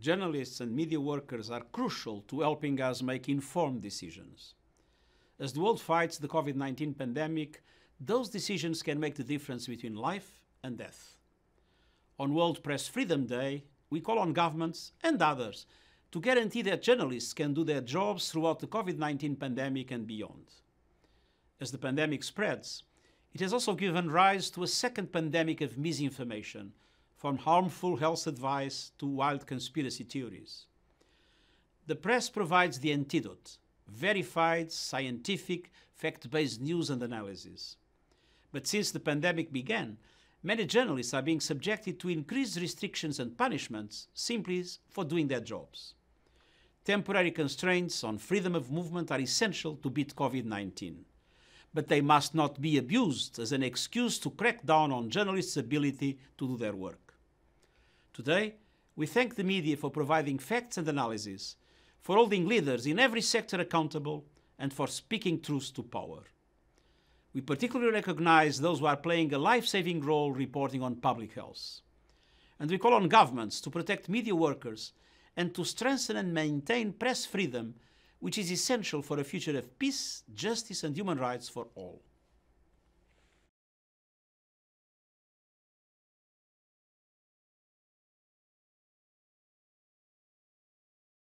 journalists and media workers are crucial to helping us make informed decisions. As the world fights the COVID 19 pandemic, those decisions can make the difference between life and death. On World Press Freedom Day, we call on governments and others to guarantee that journalists can do their jobs throughout the COVID 19 pandemic and beyond. As the pandemic spreads, it has also given rise to a second pandemic of misinformation from harmful health advice to wild conspiracy theories. The press provides the antidote, verified, scientific, fact-based news and analysis. But since the pandemic began, many journalists are being subjected to increased restrictions and punishments simply for doing their jobs. Temporary constraints on freedom of movement are essential to beat COVID-19, but they must not be abused as an excuse to crack down on journalists' ability to do their work. Today, we thank the media for providing facts and analysis, for holding leaders in every sector accountable, and for speaking truth to power. We particularly recognize those who are playing a life-saving role reporting on public health. And we call on governments to protect media workers and to strengthen and maintain press freedom, which is essential for a future of peace, justice and human rights for all.